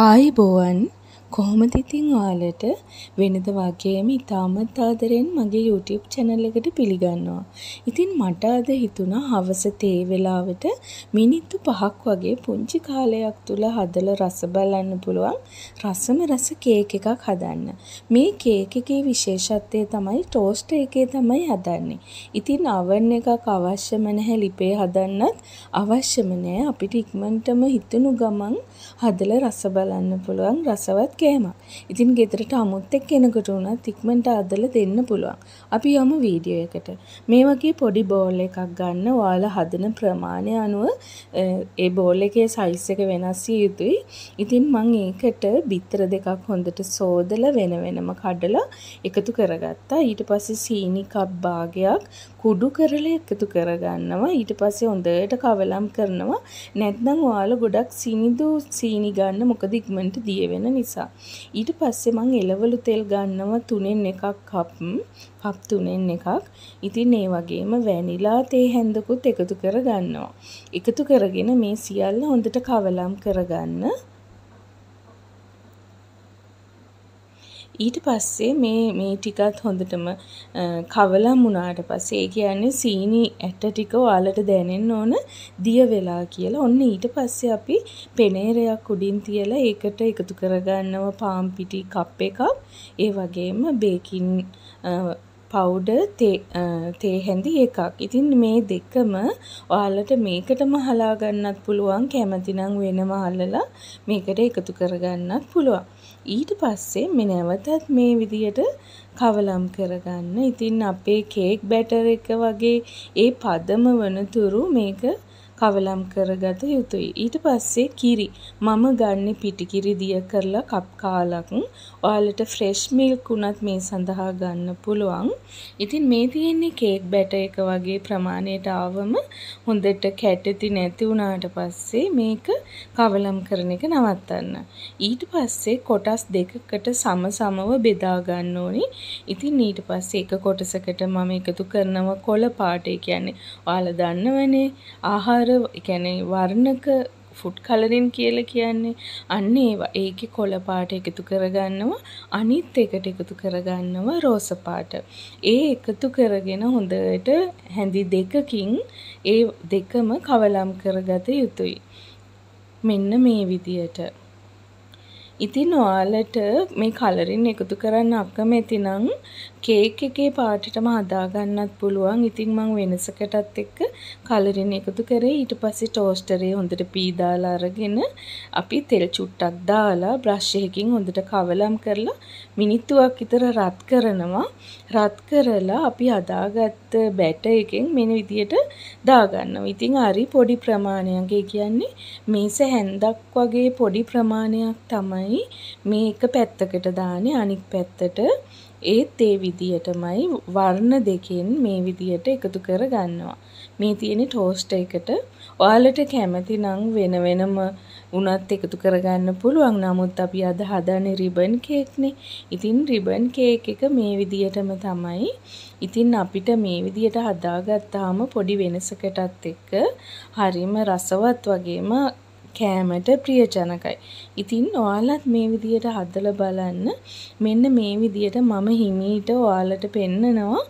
ආයුබෝවන් කොහොමද ඉතින් ඔයාලට වෙනද වගේම ඉතාමත් ආදරෙන් මගේ YouTube channel එකට පිළිගන්නවා. ඉතින් මට අද හිතුණා හවස තේ වෙලාවට මිනිත්තු 5ක් වගේ පුංචි කාලයක් තුල හදලා රස බලන්න පුළුවන් රසම රස කේක් එකක් හදන්න. මේ කේක් එකේ විශේෂත්වය තමයි ටෝස්ට් එකේ තමයි හදන්නේ. ඉතින් oven එකක් අවශ්‍යම නැහැ ලිපේ හදන්නත් අවශ්‍යම නැහැ අපිට ඉක්මනටම හිතනු ගමන් හදලා රස බලන්න පුළුවන් රසවත් කෑමක්. ඉතින් ගෙදරට අමුත් එක්ක එනකොට උනත් ඉක්මනට අදලා දෙන්න පුළුවන්. අපි යමු වීඩියෝ එකට. මේ වගේ පොඩි බෝල් එකක් ගන්න ඔයාලා හදන ප්‍රමාණය අනුව ඒ බෝල් එකේ සයිස් එක වෙනස් යුතුයි. ඉතින් මම ඒකට බිත්තර දෙකක් හොඳට සෝදලා වෙන වෙනම කඩලා එකතු කරගත්තා. ඊට පස්සේ සීනි කප් භාගයක් කුඩු කරලා එකතු කරගන්නවා. ඊට පස්සේ හොඳට කවලම් කරනවා. නැත්නම් ඔයාලා ගොඩක් සිනිදු සීනි ගන්න මොකද ඉක්මනට දිය වෙන නිසා. ඊට පස්සේ මං එළවලු තෙල් ගන්නවා තුනෙන් එකක් කප් කප් තුනෙන් එකක්. ඉතින් ඒ වගේම වැනිලා තේ හැන්දකුත් එකතු කර ගන්නවා. එකතු කරගෙන මේ සියල්ල හොඳට කවලම් කරගන්න. ඊට පස්සේ මේ මේ ටිකත් හොඳටම කවලම් වුණාට පස්සේ ඒ කියන්නේ සීනි ඇට ටික ඔයාලට දැනෙන්න ඕන දිය වෙලා කියලා. ඔන්න ඊට පස්සේ අපි පෙනේරයක් උඩින් තියලා ඒකට එකතු කරගන්නවා පාම් පිටි කප් එකක්. ඒ වගේම බේකින් පවුඩර් තේ හැඳි එකක්. ඉතින් මේ දෙකම ඔයාලට මේකටම හලා ගන්නත් පුළුවන් කැමතිනම් වෙනම අල්ලලා මේකට එකතු කරගන්නත් පුළුවන්. ඊට පස්සේ මේ නැවතත් මේ විදියට කවලම් කරගන්න. ඉතින් අපේ කේක් බැටර් එක වගේ ඒ පදම වනතුරු මේක කවලම් කරගත යුතුයි. ඊට පස්සේ කිරි. මම ගන්න පිටිකිරි දිය කරලා කප් කාලක්. ඔයාලට ෆ්‍රෙෂ් මිල්ක් උනත් මේ සඳහා ගන්න පුළුවන්. ඉතින් මේ තියෙන්නේ කේක් බැට එක වගේ ප්‍රමාණයට ආවම හොඳට කැටති නැති වුණාට පස්සේ මේක කවලම් කරන එක නවත්තන්න. ඊට පස්සේ කොටස් දෙකකට සමසමව බෙදා ගන්න ඕනි. ඉතින් ඊට පස්සේ එක කොටසකට මම එකතු කරනවා කොළ පාට. ඒ කියන්නේ ඔයාලා දන්නවනේ ආහාර එකැනේ වර්ණක ෆුඩ් කලරින් කියල කියන්නේ අන්න ඒවා ඒක කොළපාට එකතු කරගන්නවා අනිත් එකට එකතු කරගන්නවා රෝසපාට ඒ එකතු කරගෙන හොඳට හැඳි දෙකකින් ඒ දෙකම කවලම් කරගත යුතුයි මෙන්න මේ විදියට ඉතින් ඔයාලට මේ කලරින් එකතු කරන්න අකමැති නම් කේක් එකේ පාටටම හදාගන්නත් පුළුවන්. ඉතින් මම වෙනසකටත් එක්ක කලරින් එකතු කරේ. ඊට පස්සේ ටෝස්ටරේ හොඳට පී දාලා අරගෙන අපි තෙල් චුට්ටක් දාලා බ්‍රෂ් එකකින් හොඳට කවලම් කරලා මිනිත්තුවක් විතර රත් කරනවා. රත් කරලා අපි හදාගත්ත බැට එකෙන් මෙන්න විදියට දාගන්නවා. ඉතින් හරි පොඩි ප්‍රමාණයක්. ඒ කියන්නේ මේස හැන්දක් වගේ පොඩි ප්‍රමාණයක් තමයි තමයි මේක පැත්තකට දාන්නේ අනික් පැත්තට ඒත් ඒ විදියටමයි වර්ණ දෙකෙන් මේ විදියට එකතු කරගන්නවා. මේ තියෙන ටෝස්ට් එකට ඔයාලට කැමති නම් වෙන වෙනම උනත් එකතු කරගන්න පුළුවන්. නමුත් අපි අද හදන්නේ රිබන් කේක්නේ. ඉතින් රිබන් කේක් එක මේ විදියටම තමයි. ඉතින් අපිට මේ විදියට හදාගත්තාම පොඩි වෙනසකටත් එක්ක හරිම රසවත් වගේම කෑමට ප්‍රියජනකයි. ඉතින් ඔයාලත් මේ විදියට හදලා බලන්න. මෙන්න මේ විදියට මම හිමීට ඔයාලට පෙන්නනවා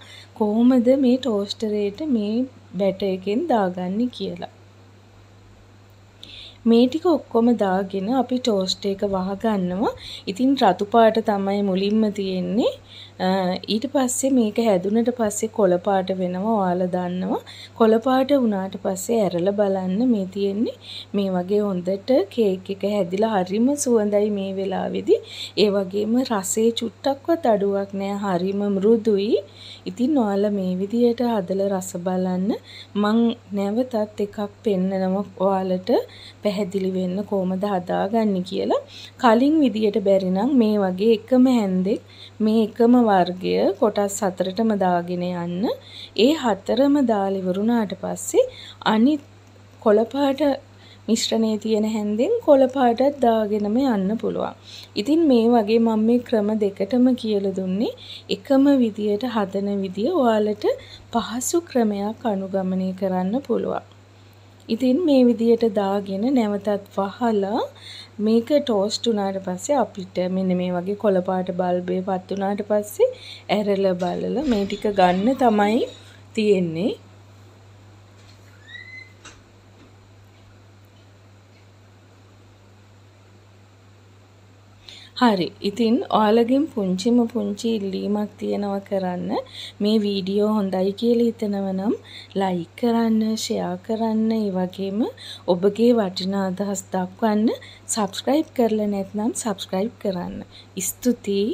කොහොමද මේ ටෝස්ටරේට මේ බැටර් එකෙන් දාගන්නේ කියලා. මේ ටික ඔක්කොම දාගෙන අපි ටෝස්ට් එක වහගන්නවා. ඉතින් රතු පාට තමයි මුලින්ම තියෙන්නේ. ඊට පස්සේ මේක හැදුනට පස්සේ කොළ පාට වෙනවා. ඔයාලා දන්නවා. කොළ පාට වුණාට පස්සේ ඇරලා බලන්න මේ තියෙන්නේ මේ වගේ හොඳට කේක් එක හැදිලා හරිම සුවඳයි මේ වෙලාවේදී. ඒ වගේම රසේ චුට්ටක්වත් අඩුවක් නෑ. හරිම මෘදුයි. ඉතින් ඔයාලා මේ විදියට හදලා රස බලන්න. මං නැවතත් එකක් පෙන්නනවා ඔයාලට. පැහැදිලි වෙන්න කොහොමද හදාගන්නේ කියලා කලින් විදියට බැරි නම් මේ වගේ එකම හැන්දෙක් මේ එකම වර්ගය කොටස් හතරටම දාගෙන යන්න ඒ හතරම දාලා ඉවරුණාට පස්සේ අනිත් කොළපාට මිශ්‍රණයේ තියෙන හැන්දෙන් කොළපාටත් දාගෙනම යන්න පුළුවන්. ඉතින් මේ වගේ මම මේ ක්‍රම දෙකටම කියලා දුන්නේ එකම විදියට හදන විදිය ඔයාලට පහසු ක්‍රමයක් අනුගමනය කරන්න පුළුවන්. ඉතින් මේ විදියට දාගෙන නැවතත් වහලා මේක ටෝස්ට් වුණාට පස්සේ අපිට මෙන්න මේ වගේ කොළපාට බල්බේ පත් වුණාට පස්සේ ඇරලා බලලා මේ ටික ගන්න තමයි තියෙන්නේ හරි. ඉතින් ඔයාලගෙන් පුංචිම පුංචි ඉල්ලීමක් තියෙනවා කරන්න. මේ වීඩියෝ හොඳයි කියලා හිතනවා නම් ලයික් කරන්න, ෂෙයා කරන්න, ඒ වගේම ඔබගේ වටිනා අදහස් දක්වන්න, subscribe කරලා නැත්නම් subscribe කරන්න. ස්තුතියි.